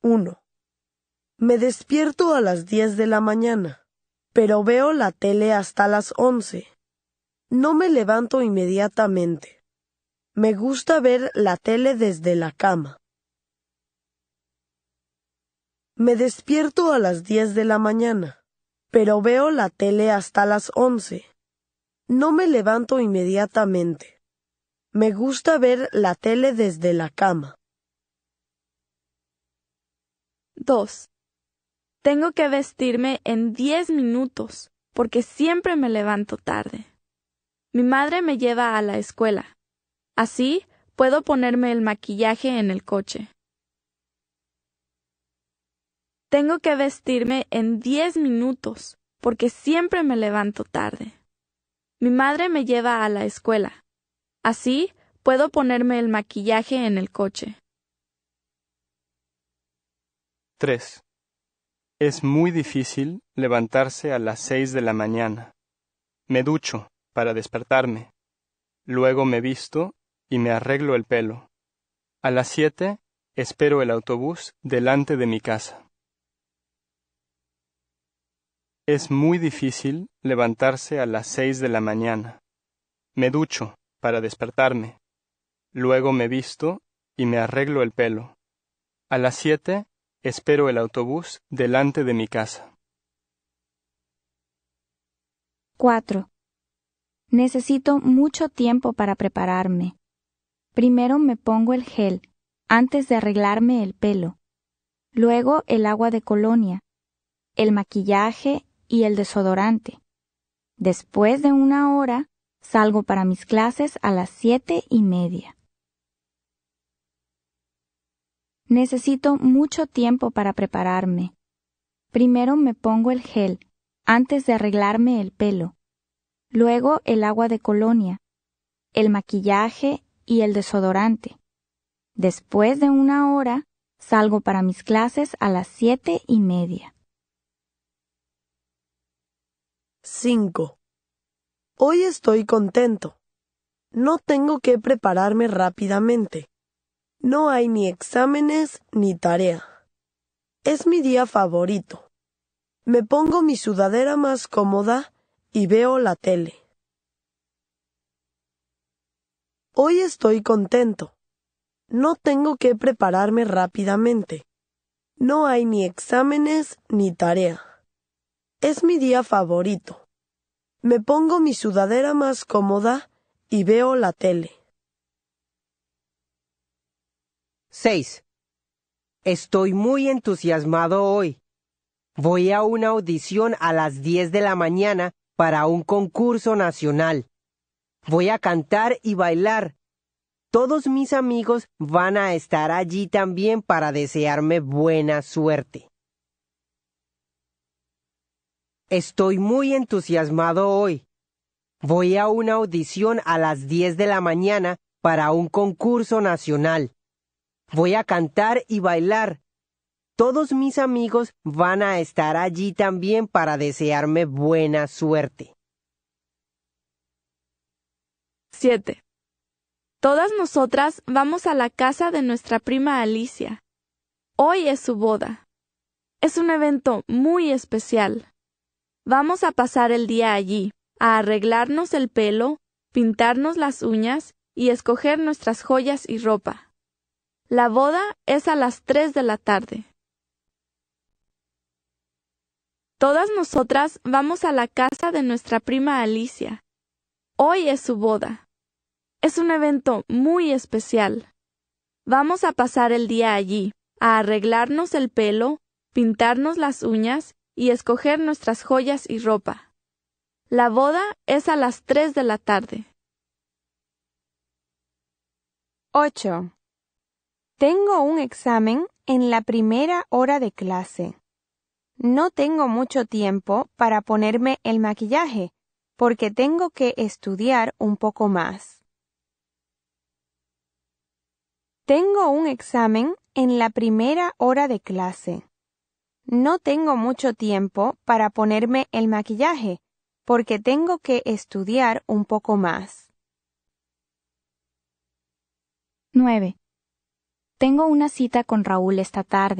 1. Me despierto a las 10 de la mañana, pero veo la tele hasta las 11. No me levanto inmediatamente. Me gusta ver la tele desde la cama. Me despierto a las 10 de la mañana, pero veo la tele hasta las 11. No me levanto inmediatamente. Me gusta ver la tele desde la cama. 2. Tengo que vestirme en 10 minutos, porque siempre me levanto tarde. Mi madre me lleva a la escuela. Así puedo ponerme el maquillaje en el coche. Tengo que vestirme en 10 minutos, porque siempre me levanto tarde. Mi madre me lleva a la escuela. Así puedo ponerme el maquillaje en el coche. 3. Es muy difícil levantarse a las 6 de la mañana. Me ducho para despertarme. Luego me visto y me arreglo el pelo. A las 7 espero el autobús delante de mi casa. Es muy difícil levantarse a las 6 de la mañana. Me ducho para despertarme. Luego me visto y me arreglo el pelo. A las 7 Espero el autobús delante de mi casa. 4. Necesito mucho tiempo para prepararme. Primero me pongo el gel, antes de arreglarme el pelo. Luego el agua de colonia, el maquillaje y el desodorante. Después de una hora, salgo para mis clases a las siete y media. Necesito mucho tiempo para prepararme. Primero me pongo el gel, antes de arreglarme el pelo. Luego el agua de colonia, el maquillaje y el desodorante. Después de una hora, salgo para mis clases a las siete y media. 5. Hoy estoy contento. No tengo que prepararme rápidamente. No hay ni exámenes ni tarea. Es mi día favorito. Me pongo mi sudadera más cómoda y veo la tele. Hoy estoy contento. No tengo que prepararme rápidamente. No hay ni exámenes ni tarea. Es mi día favorito. Me pongo mi sudadera más cómoda y veo la tele. 6. Estoy muy entusiasmado hoy. Voy a una audición a las 10 de la mañana para un concurso nacional. Voy a cantar y bailar. Todos mis amigos van a estar allí también para desearme buena suerte. Estoy muy entusiasmado hoy. Voy a una audición a las 10 de la mañana para un concurso nacional. Voy a cantar y bailar. Todos mis amigos van a estar allí también para desearme buena suerte. 7. Todas nosotras vamos a la casa de nuestra prima Alicia. Hoy es su boda. Es un evento muy especial. Vamos a pasar el día allí, a arreglarnos el pelo, pintarnos las uñas y escoger nuestras joyas y ropa. La boda es a las 3 de la tarde. Todas nosotras vamos a la casa de nuestra prima Alicia. Hoy es su boda. Es un evento muy especial. Vamos a pasar el día allí, a arreglarnos el pelo, pintarnos las uñas y escoger nuestras joyas y ropa. La boda es a las 3 de la tarde. 8. Tengo un examen en la primera hora de clase. No tengo mucho tiempo para ponerme el maquillaje porque tengo que estudiar un poco más. Tengo un examen en la primera hora de clase. No tengo mucho tiempo para ponerme el maquillaje porque tengo que estudiar un poco más. 9. Tengo una cita con Raúl esta tarde.